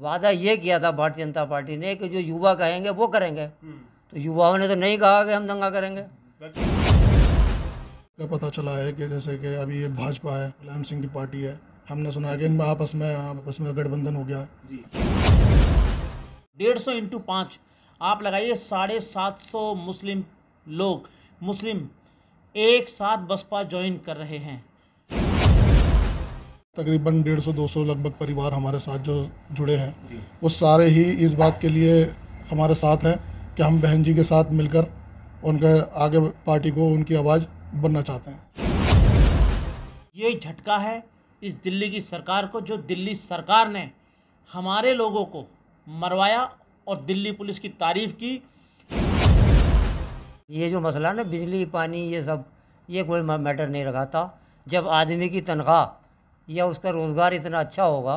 वादा ये किया था भारतीय जनता पार्टी ने कि जो युवा कहेंगे वो करेंगे हम्म। तो युवाओं ने तो नहीं कहा कि हम दंगा करेंगे क्या पता चला है कि जैसे कि अभी ये भाजपा है मुलायम सिंह की पार्टी है हमने सुना है कि इनमें आपस में आपस में गठबंधन हो गया डेढ़ सौ इंटू पाँच आप लगाइए साढ़े सात सौ मुस्लिम लोग मुस्लिम एक साथ बसपा ज्वाइन कर रहे हैं तकरीबन डेढ़ सौ दो सौ लगभग परिवार हमारे साथ जो जुड़े हैं वो सारे ही इस बात के लिए हमारे साथ हैं कि हम बहन जी के साथ मिलकर उनके आगे पार्टी को उनकी आवाज़ बनना चाहते हैं ये झटका है इस दिल्ली की सरकार को जो दिल्ली सरकार ने हमारे लोगों को मरवाया और दिल्ली पुलिस की तारीफ की ये जो मसला ना बिजली पानी ये सब ये कोई मैटर नहीं रखा था जब आदमी की तनख्वाह या उसका रोज़गार इतना अच्छा होगा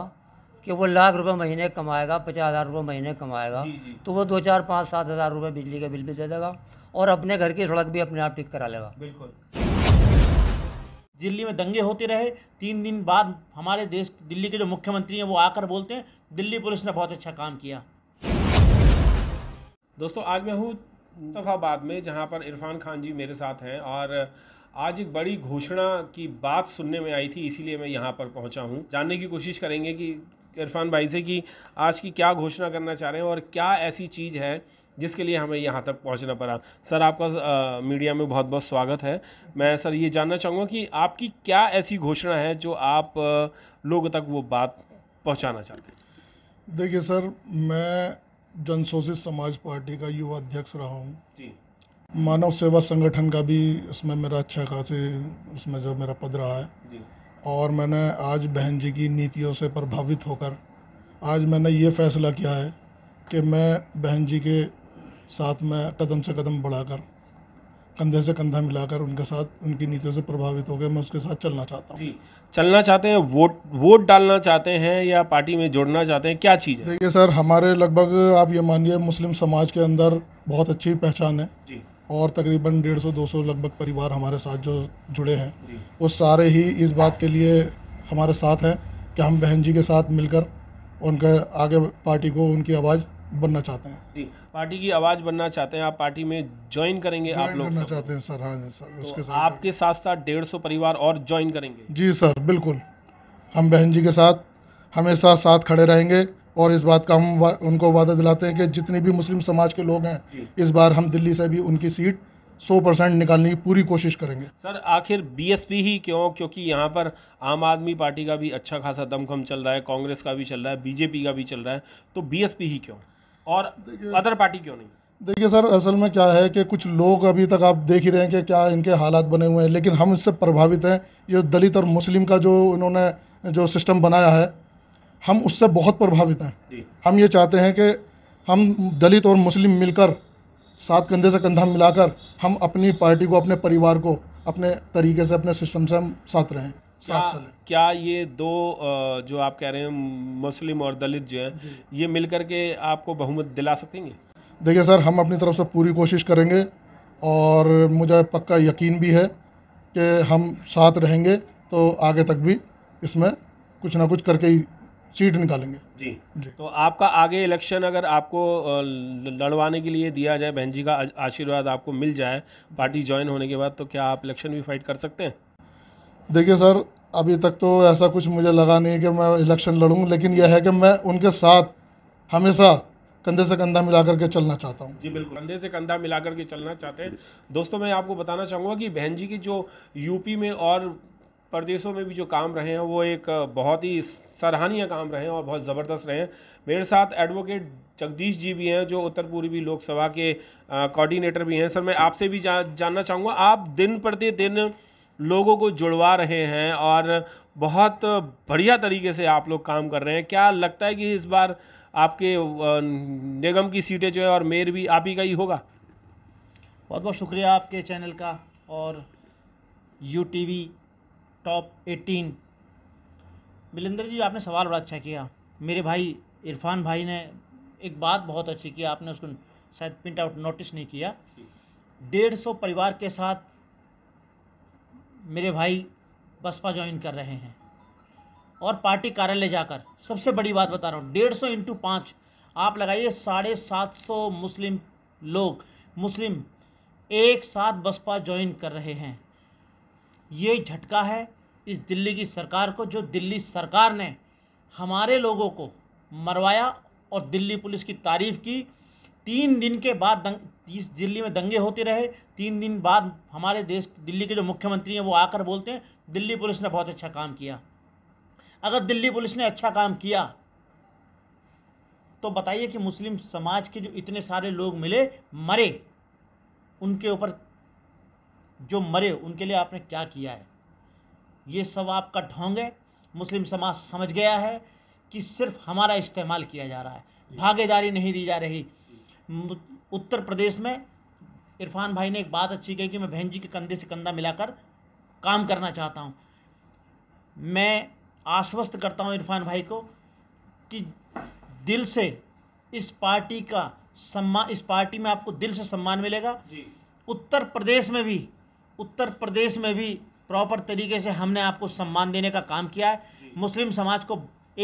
कि वो लाख रुपए महीने कमाएगा पचास हज़ार रुपये महीने कमाएगा जी, जी। तो वो दो चार पाँच सात हज़ार रुपये बिजली का बिल भी दे देगा और अपने घर की सड़क भी अपने आप ठीक करा लेगा बिल्कुल दिल्ली में दंगे होते रहे तीन दिन बाद हमारे देश दिल्ली के जो मुख्यमंत्री हैं वो आकर बोलते हैं दिल्ली पुलिस ने बहुत अच्छा काम किया दोस्तों आज मैं हूँ मुस्तफ़ाबाद हाँ, में जहाँ पर इरफान खान जी मेरे साथ हैं और आज एक बड़ी घोषणा की बात सुनने में आई थी इसीलिए मैं यहाँ पर पहुँचा हूँ जानने की कोशिश करेंगे कि इरफान भाई से कि आज की क्या घोषणा करना चाह रहे हैं और क्या ऐसी चीज़ है जिसके लिए हमें यहाँ तक पहुँचना पड़ा सर आपका आ, मीडिया में बहुत बहुत स्वागत है मैं सर ये जानना चाहूँगा कि आपकी क्या ऐसी घोषणा है जो आप लोगों तक वो बात पहुँचाना चाहते हैं देखिए सर मैं जनशोषित समाज पार्टी का युवा अध्यक्ष रहा हूँ मानव सेवा संगठन का भी उसमें मेरा अच्छा खासी उसमें जो मेरा पद रहा है और मैंने आज बहन जी की नीतियों से प्रभावित होकर आज मैंने ये फैसला किया है कि मैं बहन जी के साथ में कदम से कदम बढ़ाकर कंधे से कंधा मिलाकर उनके साथ उनकी नीतियों से प्रभावित हो गए मैं उसके साथ चलना चाहता हूँ चलना चाहते हैं वोट वोट डालना चाहते हैं या पार्टी में जोड़ना चाहते हैं क्या चीज़ है देखिए सर हमारे लगभग आप ये मानिए मुस्लिम समाज के अंदर बहुत अच्छी पहचान है जी और तकरीबन डेढ़ सौ दो सौ लगभग परिवार हमारे साथ जो जुड़े हैं वो सारे ही इस बात के लिए हमारे साथ हैं कि हम बहन जी के साथ मिलकर उनके आगे पार्टी को उनकी आवाज़ बनना चाहते हैं जी पार्टी की आवाज़ बनना चाहते हैं आप पार्टी में ज्वाइन करेंगे आप लोग बनना चाहते हैं सर हाँ जी सर तो उसके साथ आपके साथ साथ डेढ़ सौ परिवार और ज्वाइन करेंगे जी सर बिल्कुल हम बहन जी के साथ हमेशा साथ खड़े रहेंगे और इस बात का हम वा, उनको वादा दिलाते हैं कि जितने भी मुस्लिम समाज के लोग हैं इस बार हम दिल्ली से भी उनकी सीट सौ परसेंट निकालने की पूरी कोशिश करेंगे सर आखिर बीएसपी ही क्यों क्योंकि यहाँ पर आम आदमी पार्टी का भी अच्छा खासा दमखम चल रहा है कांग्रेस का भी चल रहा है बीजेपी का भी चल रहा है तो बीएसपी ही क्यों और अदर पार्टी क्यों नहीं देखिए सर असल में क्या है कि कुछ लोग अभी तक आप देख ही रहे हैं कि क्या इनके हालात बने हुए हैं लेकिन हम इससे प्रभावित हैं ये दलित और मुस्लिम का जो इन्होंने जो सिस्टम बनाया है हम उससे बहुत प्रभावित हैं हम ये चाहते हैं कि हम दलित और मुस्लिम मिलकर साथ कंधे से कंधा मिलाकर हम अपनी पार्टी को अपने परिवार को अपने तरीके से अपने सिस्टम से हम साथ रहें क्या, क्या ये दो जो आप कह रहे हैं मुस्लिम और दलित जो हैं ये मिल के आपको बहुमत दिला सकेंगे देखिए सर हम अपनी तरफ से पूरी कोशिश करेंगे और मुझे पक्का यकीन भी है कि हम साथ रहेंगे तो आगे तक भी इसमें कुछ ना कुछ करके ही सीट निकालेंगे जी, जी तो आपका आगे इलेक्शन अगर आपको लड़वाने के लिए दिया जाए बहन जी का आशीर्वाद आपको मिल जाए पार्टी ज्वाइन होने के बाद तो क्या आप इलेक्शन भी फाइट कर सकते हैं देखिए सर अभी तक तो ऐसा कुछ मुझे लगा नहीं कि मैं इलेक्शन लड़ूँ लेकिन यह है कि मैं उनके साथ हमेशा कंधे से कंधा मिला के चलना चाहता हूँ जी बिल्कुल कंधे से कंधा मिला के चलना चाहते हैं दोस्तों मैं आपको बताना चाहूँगा कि बहन जी की जो यूपी में और प्रदेशों में भी जो काम रहे हैं वो एक बहुत ही सराहनीय काम रहे हैं और बहुत ज़बरदस्त रहे हैं मेरे साथ एडवोकेट जगदीश जी भी हैं जो उत्तर पूर्वी लोकसभा के कोऑर्डिनेटर भी हैं सर मैं आपसे भी जा, जानना चाहूँगा आप दिन प्रतिदिन लोगों को जुड़वा रहे हैं और बहुत बढ़िया तरीके से आप लोग काम कर रहे हैं क्या लगता है कि इस बार आपके निगम की सीटें जो है और मेयर भी आप ही का ही होगा बहुत बहुत शुक्रिया आपके चैनल का और U T V top eighteen Milinder ji आपने सवाल बड़ा अच्छा किया मेरे भाई इरफान भाई ने एक बात बहुत अच्छी की आपने उसको शायद प्रिंट आउट नोटिस नहीं किया डेढ़ सौ परिवार के साथ मेरे भाई बसपा ज्वाइन कर रहे हैं और पार्टी कार्यालय जाकर सबसे बड़ी बात बता रहा हूँ डेढ़ सौ इंटू पाँच आप लगाइए साढ़े सात सौ मुस्लिम लोग मुस्लिम एक साथ बसपा ज्वाइन कर रहे हैं ये झटका है इस दिल्ली की सरकार को जो दिल्ली सरकार ने हमारे लोगों को मरवाया और दिल्ली पुलिस की तारीफ़ की तीन दिन के बाद दंग दिल्ली में दंगे होते रहे तीन दिन बाद हमारे देश दिल्ली के जो मुख्यमंत्री हैं वो आकर बोलते हैं दिल्ली पुलिस ने बहुत अच्छा काम किया अगर दिल्ली पुलिस ने अच्छा काम किया तो बताइए कि मुस्लिम समाज के जो इतने सारे लोग मिले मरे उनके ऊपर जो मरे उनके लिए आपने क्या किया है ये सब आपका ढोंग है मुस्लिम समाज समझ गया है कि सिर्फ हमारा इस्तेमाल किया जा रहा है भागीदारी नहीं दी जा रही उत्तर प्रदेश में इरफान भाई ने एक बात अच्छी कही कि मैं बहन जी के कंधे से कंधा मिलाकर काम करना चाहता हूँ मैं आश्वस्त करता हूँ इरफान भाई को कि दिल से इस पार्टी का सम्मान इस पार्टी में आपको दिल से सम्मान मिलेगा जी। उत्तर प्रदेश में भी उत्तर प्रदेश में भी प्रॉपर तरीके से हमने आपको सम्मान देने का काम किया है मुस्लिम समाज को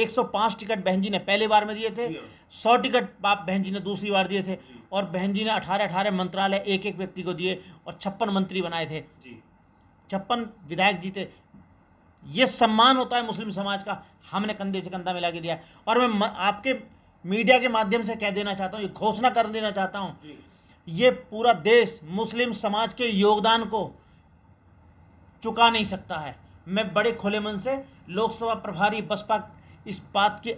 105 टिकट बहन जी ने पहली बार में दिए थे 100 टिकट बाप बहन जी ने दूसरी बार दिए थे और बहन जी ने अठारह अठारह मंत्रालय एक एक व्यक्ति को दिए और छप्पन मंत्री बनाए थे छप्पन विधायक जीते ये सम्मान होता है मुस्लिम समाज का हमने कंधे से कंधा मिला के दिया और मैं आपके मीडिया के माध्यम से कह देना चाहता हूँ ये घोषणा कर देना चाहता हूँ ये पूरा देश मुस्लिम समाज के योगदान को चुका नहीं सकता है मैं बड़े खुले मन से लोकसभा प्रभारी बसपा इस बात के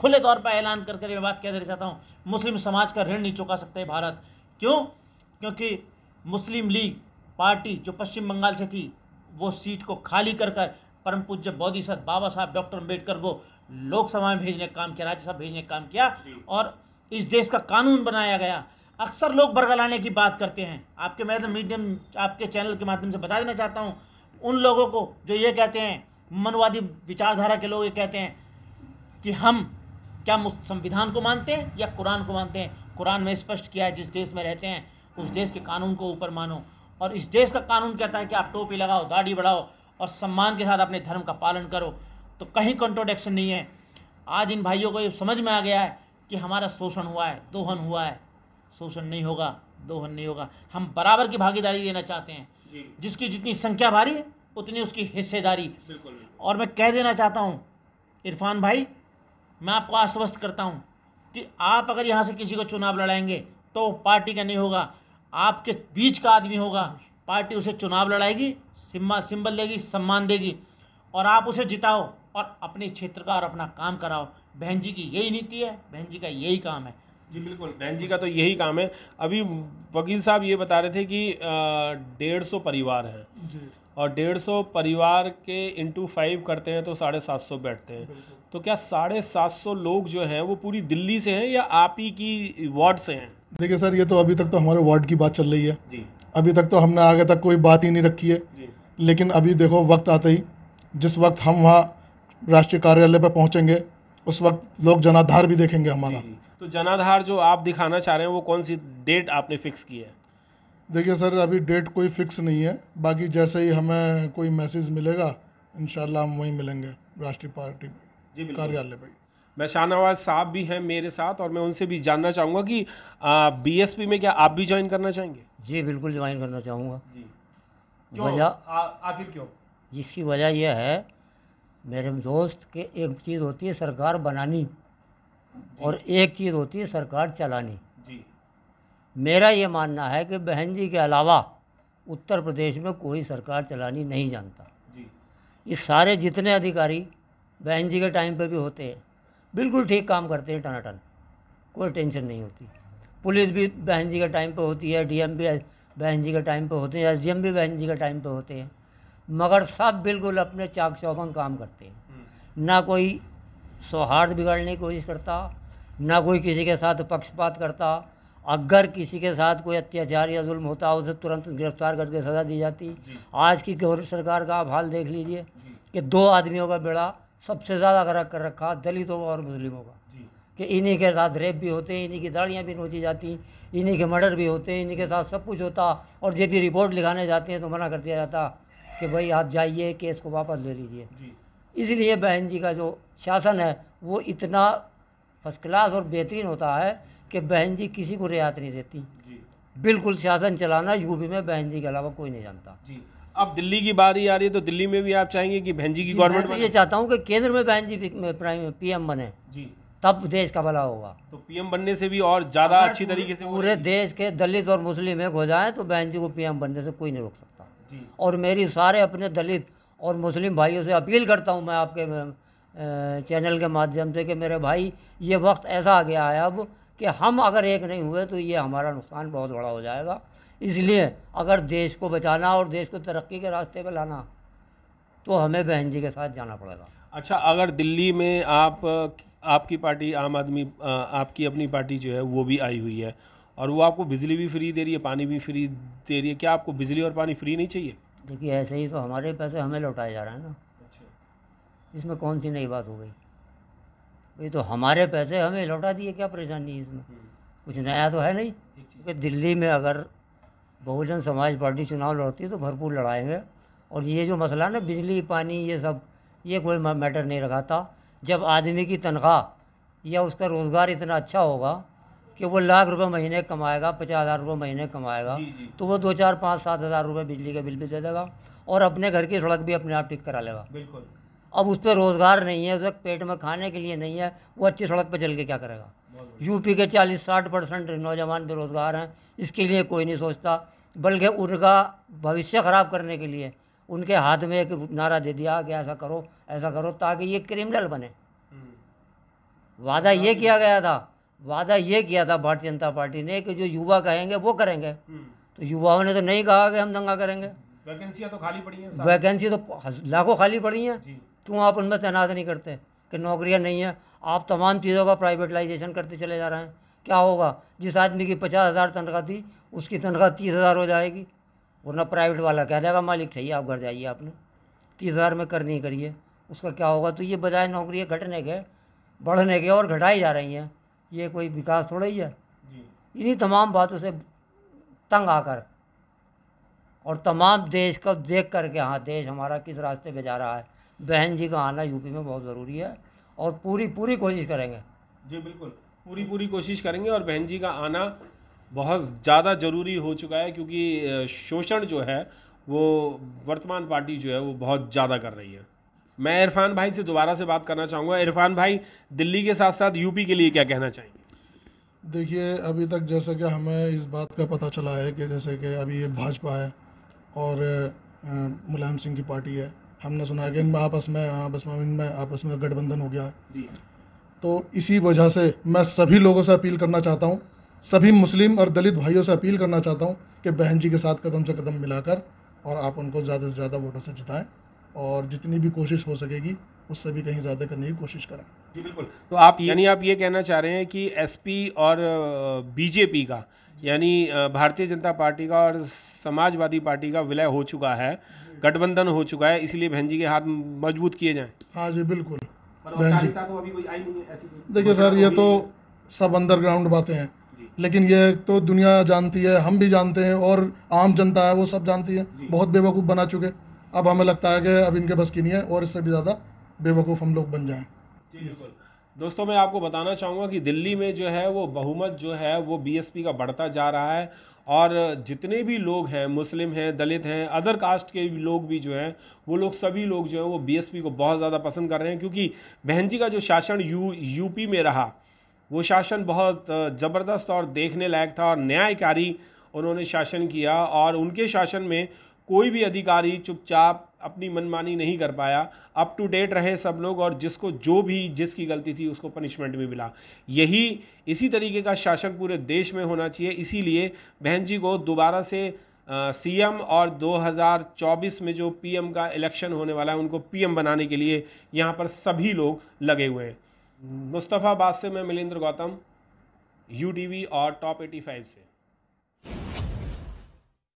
खुले तौर पर ऐलान कर कर बात कह देना चाहता हूँ मुस्लिम समाज का ऋण नहीं चुका सकता है भारत क्यों क्योंकि मुस्लिम लीग पार्टी जो पश्चिम बंगाल से थी वो सीट को खाली कर कर परम पूज्य बौद्धिसत बाबा साहब डॉक्टर अम्बेडकर को लोकसभा में भेजने का काम किया राज्यसभा भेजने का काम किया और इस देश का कानून बनाया गया अक्सर लोग बरगलाने की बात करते हैं आपके मैं तो मीडियम आपके चैनल के माध्यम से बता देना चाहता हूँ उन लोगों को जो ये कहते हैं मनवादी विचारधारा के लोग ये कहते हैं कि हम क्या संविधान को मानते हैं या कुरान को मानते हैं कुरान में स्पष्ट किया है जिस देश में रहते हैं उस देश के कानून को ऊपर मानो और इस देश का कानून कहता है कि आप टोपी लगाओ दाढ़ी बढ़ाओ और सम्मान के साथ अपने धर्म का पालन करो तो कहीं कंट्रोडक्शन नहीं है आज इन भाइयों को ये समझ में आ गया है कि हमारा शोषण हुआ है दोहन हुआ है शोषण नहीं होगा दोहन नहीं होगा हम बराबर की भागीदारी देना चाहते हैं जिसकी जितनी संख्या भारी उतनी उसकी हिस्सेदारी और मैं कह देना चाहता हूँ इरफान भाई मैं आपको आश्वस्त करता हूँ कि आप अगर यहाँ से किसी को चुनाव लड़ाएंगे तो पार्टी का नहीं होगा आपके बीच का आदमी होगा पार्टी उसे चुनाव लड़ाएगी सिम्मा सिंबल देगी सम्मान देगी और आप उसे जिताओ और अपने क्षेत्र का और अपना काम कराओ बहन जी की यही नीति है बहन जी का यही काम है जी बिल्कुल बहन जी का तो यही काम है अभी वकील साहब ये बता रहे थे कि डेढ़ सौ परिवार हैं और डेढ़ सौ परिवार के इंटू फाइव करते हैं तो साढ़े सात सौ बैठते हैं तो क्या साढ़े सात सौ लोग जो हैं वो पूरी दिल्ली से हैं या आप ही की वार्ड से हैं देखिए सर ये तो अभी तक तो हमारे वार्ड की बात चल रही है जी अभी तक तो हमने आगे तक कोई बात ही नहीं रखी है लेकिन अभी देखो वक्त आते ही जिस वक्त हम वहाँ राष्ट्रीय कार्यालय पर पहुँचेंगे उस वक्त लोग जनाधार भी देखेंगे हमारा तो जनाधार जो आप दिखाना चाह रहे हैं वो कौन सी डेट आपने फिक्स की है देखिए सर अभी डेट कोई फिक्स नहीं है बाकी जैसे ही हमें कोई मैसेज मिलेगा इन हम वहीं मिलेंगे राष्ट्रीय पार्टी कार्यालय पर मैं शाहनवाज साहब भी हैं मेरे साथ और मैं उनसे भी जानना चाहूँगा कि बीएसपी में क्या आप भी ज्वाइन करना चाहेंगे जी बिल्कुल ज्वाइन करना चाहूँगा वजह आखिर क्यों जिसकी वजह यह है मेरे दोस्त के एक चीज़ होती है सरकार बनानी और एक चीज़ होती है सरकार चलानी मेरा ये मानना है कि बहन जी के अलावा उत्तर प्रदेश में कोई सरकार चलानी नहीं जानता जी इस सारे जितने अधिकारी बहन जी के टाइम पे भी होते हैं बिल्कुल ठीक काम करते हैं टनाटन कोई टेंशन नहीं होती पुलिस भी बहन जी के टाइम पे होती है डीएम भी बहन जी के टाइम पे होते हैं एस भी बहन जी के टाइम पे होते हैं मगर सब बिल्कुल अपने चाक चौबंद काम करते हैं हम्म। ना कोई सौहार्द बिगाड़ने की कोशिश करता ना कोई किसी के साथ पक्षपात करता अगर किसी के साथ कोई अत्याचार या जुल्म होता उसे तुरंत गिरफ्तार करके सज़ा दी जाती आज की गौर सरकार का आप हाल देख लीजिए कि दो आदमियों का बेड़ा सबसे ज़्यादा गरक कर रखा दलितों का और मुस्लिमों का कि इन्हीं के साथ रेप भी होते हैं इन्हीं की दाड़ियाँ भी नोची जाती इन्हीं के मर्डर भी होते हैं इन्हीं के साथ सब कुछ होता और जब भी रिपोर्ट लिखाने जाते हैं तो मना कर दिया जाता कि भाई आप जाइए केस को वापस ले लीजिए इसलिए बहन जी का जो शासन है वो इतना फर्स्ट क्लास और बेहतरीन होता है कि बहन जी किसी को रियायत नहीं देती बिल्कुल शासन चलाना यूपी में बहन जी के अलावा कोई नहीं जानता अब दिल्ली की बारी आ रही है तो दिल्ली में भी आप चाहेंगे कि बहन जी की गवर्नमेंट तो ये चाहता हूँ कि केंद्र में बहन जी प्राइम पीएम बने तब देश का भला होगा तो पीएम बनने से भी और ज़्यादा अच्छी तरीके से पूरे देश के दलित और मुस्लिम एक हो जाए तो बहन जी को पीएम बनने से कोई नहीं रोक सकता और मेरी सारे अपने दलित और मुस्लिम भाइयों से अपील करता हूँ मैं आपके चैनल के माध्यम से कि मेरे भाई ये वक्त ऐसा आ गया है अब कि हम अगर एक नहीं हुए तो ये हमारा नुकसान बहुत बड़ा हो जाएगा इसलिए अगर देश को बचाना और देश को तरक्की के रास्ते पर लाना तो हमें बहन जी के साथ जाना पड़ेगा अच्छा अगर दिल्ली में आप आपकी पार्टी आम आदमी आपकी अपनी पार्टी जो है वो भी आई हुई है और वो आपको बिजली भी फ्री दे रही है पानी भी फ्री दे रही है क्या आपको बिजली और पानी फ्री नहीं चाहिए देखिए ऐसे ही तो हमारे पैसे हमें लौटाए जा रहे हैं ना अच्छा। इसमें कौन सी नई बात हो गई भाई तो हमारे पैसे हमें लौटा दिए क्या परेशानी है इसमें कुछ नया तो है नहीं क्योंकि दिल्ली में अगर बहुजन समाज पार्टी चुनाव लड़ती है तो भरपूर लड़ाएंगे और ये जो मसला ना बिजली पानी ये सब ये कोई मैटर नहीं रखा था जब आदमी की तनख्वाह या उसका रोज़गार इतना अच्छा होगा कि वो लाख रुपए महीने कमाएगा पचास हज़ार रुपये महीने कमाएगा जी, जी। तो वो दो चार पाँच सात हज़ार रुपये बिजली का बिल भी दे देगा और अपने घर की सड़क भी अपने आप ठीक करा लेगा बिल्कुल अब उस पर रोज़गार नहीं है उसे पेट में खाने के लिए नहीं है वो अच्छी सड़क पर चल के क्या करेगा यूपी के चालीस साठ परसेंट नौजवान बेरोज़गार हैं इसके लिए कोई नहीं सोचता बल्कि उनका भविष्य ख़राब करने के लिए उनके हाथ में एक नारा दे दिया कि ऐसा करो ऐसा करो ताकि ये क्रिमिनल बने वादा ये किया गया था वादा ये किया था भारतीय जनता पार्टी ने कि जो युवा कहेंगे वो करेंगे तो युवाओं ने तो नहीं कहा कि हम दंगा करेंगे वैकेंसियाँ तो खाली पड़ी हैं वैकेंसी तो लाखों खाली पड़ी हैं क्यों आप उनमें तैनात नहीं करते कि नौकरियाँ नहीं हैं आप तमाम चीज़ों का प्राइवेटलाइजेशन करते चले जा रहे हैं क्या होगा जिस आदमी की पचास हज़ार तनख्वाह थी उसकी तनख्वाह तीस हज़ार हो जाएगी वरना प्राइवेट वाला कह देगा मालिक चाहिए आप घर जाइए आपने तीस हज़ार में कर नहीं करिए उसका क्या होगा तो ये बजाय नौकरियाँ घटने के बढ़ने के और घटाई जा रही हैं ये कोई विकास थोड़ा ही है इन्हीं तमाम बातों से तंग आकर और तमाम देश को देख करके हाँ देश हमारा किस रास्ते पर जा रहा है बहन जी का आना यूपी में बहुत ज़रूरी है और पूरी पूरी कोशिश करेंगे जी बिल्कुल पूरी पूरी कोशिश करेंगे और बहन जी का आना बहुत ज़्यादा ज़रूरी हो चुका है क्योंकि शोषण जो है वो वर्तमान पार्टी जो है वो बहुत ज़्यादा कर रही है मैं इरफान भाई से दोबारा से बात करना चाहूँगा इरफान भाई दिल्ली के साथ साथ यूपी के लिए क्या कहना चाहेंगे देखिए अभी तक जैसे कि हमें इस बात का पता चला है कि जैसे कि अभी ये भाजपा है और मुलायम सिंह की पार्टी है हमने सुना है कि इनमें आपस में आपस में इनमें आपस में गठबंधन हो गया है तो इसी वजह से मैं सभी लोगों से अपील करना चाहता हूँ सभी मुस्लिम और दलित भाइयों से अपील करना चाहता हूँ कि बहन जी के साथ कदम से कदम मिलाकर और आप उनको ज़्यादा से ज़्यादा वोटों से जिताएं और जितनी भी कोशिश हो सकेगी उससे भी कहीं ज़्यादा करने की कोशिश करें जी बिल्कुल तो आप यानी आप ये कहना चाह रहे हैं कि एसपी और बीजेपी का यानी भारतीय जनता पार्टी का और समाजवादी पार्टी का विलय हो चुका है गठबंधन हो चुका है इसलिए बहन जी के हाथ मजबूत किए जाएं हाँ जी बिल्कुल बहन जी तो अभी कोई आई नहीं ऐसी देखिए सर ये तो सब अंडरग्राउंड बातें हैं लेकिन ये तो दुनिया जानती है हम भी जानते हैं और आम जनता है वो सब जानती है बहुत बेवकूफ़ बना चुके अब हमें लगता है कि अब इनके बस की नहीं है और इससे भी ज़्यादा बेवकूफ़ हम लोग बन जाएँ दोस्तों मैं आपको बताना चाहूँगा कि दिल्ली में जो है वो बहुमत जो है वो बीएसपी का बढ़ता जा रहा है और जितने भी लोग हैं मुस्लिम हैं दलित हैं अदर कास्ट के भी लोग भी जो हैं वो लोग सभी लोग जो हैं वो बीएसपी को बहुत ज़्यादा पसंद कर रहे हैं क्योंकि बहन जी का जो शासन यू यूपी में रहा वो शासन बहुत ज़बरदस्त और देखने लायक था और न्यायकारी उन्होंने शासन किया और उनके शासन में कोई भी अधिकारी चुपचाप अपनी मनमानी नहीं कर पाया अप टू डेट रहे सब लोग और जिसको जो भी जिसकी गलती थी उसको पनिशमेंट भी मिला यही इसी तरीके का शासन पूरे देश में होना चाहिए इसीलिए बहन जी को दोबारा से सीएम और 2024 में जो पीएम का इलेक्शन होने वाला है उनको पीएम बनाने के लिए यहाँ पर सभी लोग लगे हुए हैं मुस्तफ़ाबाद से मैं मिलिंद्र गौतम यू और टॉप 85 से